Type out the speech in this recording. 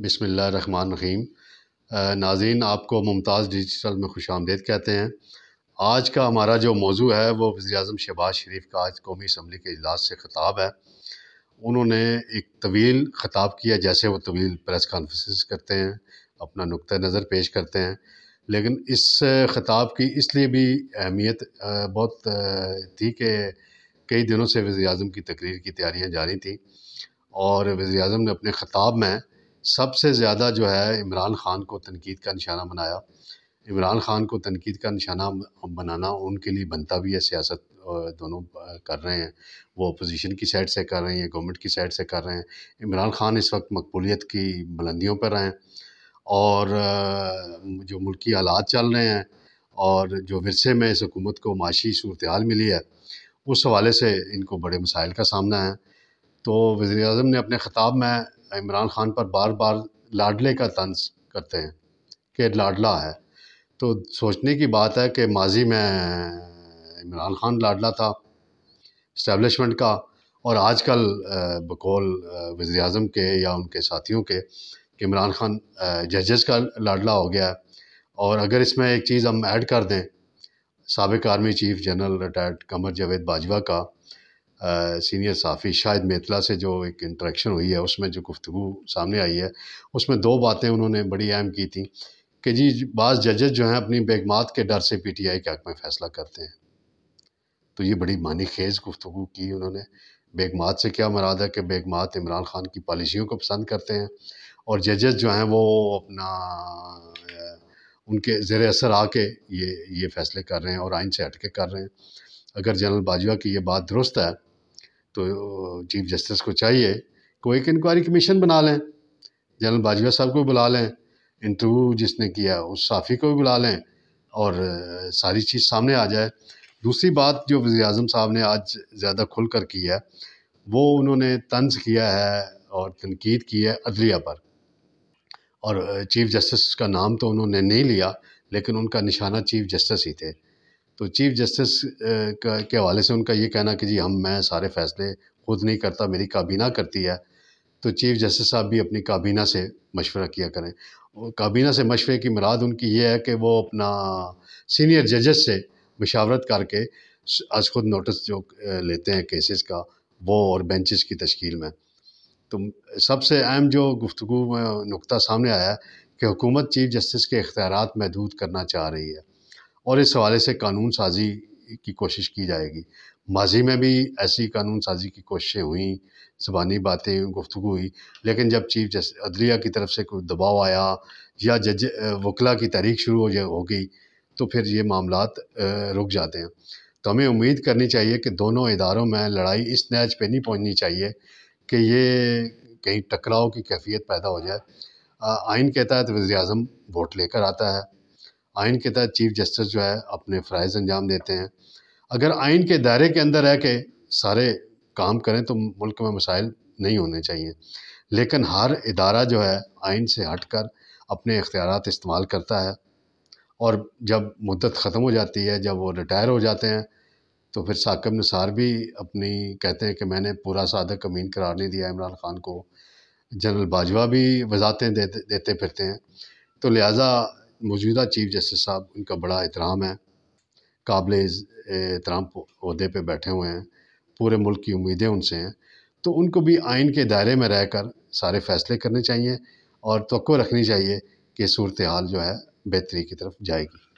रहीम नाजीन आपको मुमताज़ डिजिटल में खुश आमदेद कहते हैं आज का हमारा जो मौजू है वो वज़ी अजम शहबाज शरीफ का आज कौमी इसम्बली के अजलास से ख़ताब है उन्होंने एक तवील ख़ताब किया जैसे वो तवील प्रेस कॉन्फ्रेंस करते हैं अपना नुक़ नज़र पेश करते हैं लेकिन इस खिताब की इसलिए भी अहमियत बहुत थी कि कई दिनों से वज़ी अजम की तकरीर की तैयारियाँ जारी थी और वज़ी अजम ने अपने ख़ताब में सबसे ज़्यादा जो है इमरान ख़ान को तनकीद का निशाना बनाया इमरान ख़ान को तनकीद का निशाना बनाना उनके लिए बनता भी है सियासत दोनों कर रहे हैं वो अपोजिशन की साइड से कर रहे हैं या गवर्नमेंट की साइड से कर रहे हैं इमरान ख़ान इस वक्त मकबूलीत की बुलंदियों पर रहें और जो मुल्की हालात चल रहे हैं और जो वरसे में इस हुकूमत को माशी सूरत हाल मिली है उस हवाले से इनको बड़े मसाइल का सामना है तो वज़ी अजम ने अपने ख़ताब में इमरान खान पर बार बार लाडले का तंज करते हैं कि लाडला है तो सोचने की बात है कि माजी में इमरान खान लाडला था इस्टेबलिशमेंट का और आजकल बकौल वज़ी अजम के या उनके साथियों के इमरान खान जजेस का लाडला हो गया है और अगर इसमें एक चीज़ हम ऐड कर दें सबक army chief general retired Qamar Javed Bajwa का सीनियर साफ़ी शाहिद मेतला से जो एक इंटरेक्शन हुई है उसमें जो गुफ्तु सामने आई है उसमें दो बातें उन्होंने बड़ी अहम की थी कि जी बाज़ जजेज जो हैं अपनी बेगमात के डर से पी टी आई के हक में फ़ैसला करते हैं तो ये बड़ी मानी खेज़ गुफ्तु की उन्होंने बेगमात से क्या मराद है कि बेगमात इमरान ख़ान की पॉलिसियों को पसंद करते हैं और जजेस जो हैं वो अपना उनके ज़र असर आके ये ये फ़ैसले कर रहे हैं और आइन से हट के कर रहे हैं अगर जनरल बाजवा की ये बात दुरुस्त है तो चीफ जस्टिस को चाहिए कोई एक इंक्वायरी कमीशन बना लें जनरल बाजवा साहब को बुला लें इंटरव्यू जिसने किया उस साफ़ी को भी बुला लें और सारी चीज़ सामने आ जाए दूसरी बात जो वज़ी अजम साहब ने आज ज़्यादा खुल कर की है वो उन्होंने तंज किया है और तनकीद की है अदलिया पर और चीफ़ जस्टिस का नाम तो उन्होंने नहीं लिया लेकिन उनका निशाना चीफ़ जस्टिस ही थे तो चीफ जस्टिस के हवाले से उनका ये कहना कि जी हम मैं सारे फैसले खुद नहीं करता मेरी काबीना करती है तो चीफ जस्टिस साहब भी अपनी काबीना से मशवरा किया करें काबीना से मशवरे की मुराद उनकी ये है कि वो अपना सीनियर जजेस से मशावरत करके आज खुद नोटिस जो लेते हैं केसेस का वो और बेंचेस की तश्कील में तो सबसे अहम जो गुफ्तु में नुकता सामने आया कि हुकूमत चीफ जस्टिस के अख्तियार महदूद करना चाह रही है और इस हवाले से कानून साजी की कोशिश की जाएगी माजी में भी ऐसी कानून साजी की कोशिशें हुई ज़बानी बातें गुफ्तु हुई लेकिन जब चीफ जस्टिस अदलिया की तरफ से कोई दबाव आया या जज वकला की तारीख शुरू हो गई तो फिर ये मामला रुक जाते हैं तो हमें उम्मीद करनी चाहिए कि दोनों इदारों में लड़ाई इस नैज पे नहीं पहुंचनी चाहिए कि ये कहीं टकराव की कैफियत पैदा हो जाए आइन है तो वज़ी अजम वोट लेकर आता है आइन के तहत चीफ जस्टिस जो है अपने फ़रज़ अंजाम देते हैं अगर आइन के दायरे के अंदर रह के सारे काम करें तो मुल्क में मसाइल नहीं होने चाहिए लेकिन हर इदारा जो है आइन से हट कर अपने इख्तियार इस्तेमाल करता है और जब मुद्दत ख़त्म हो जाती है जब वो रिटायर हो जाते हैं तो फिर साकब निसार भी अपनी कहते हैं कि मैंने पूरा सादक कमीन करार नहीं दिया इमरान ख़ान को जनरल बाजवा भी वजातें देते देते फिरते हैं तो लिहाजा मौजूदा चीफ जस्टिस साहब उनका बड़ा एहतराम है काबिल एहतराम अहदे पर बैठे हुए हैं पूरे मुल्क की उम्मीदें उनसे हैं तो उनको भी आइन के दायरे में रह कर सारे फैसले करने चाहिए और तो रखनी चाहिए कि सूरत हाल जो है बेहतरी की तरफ जाएगी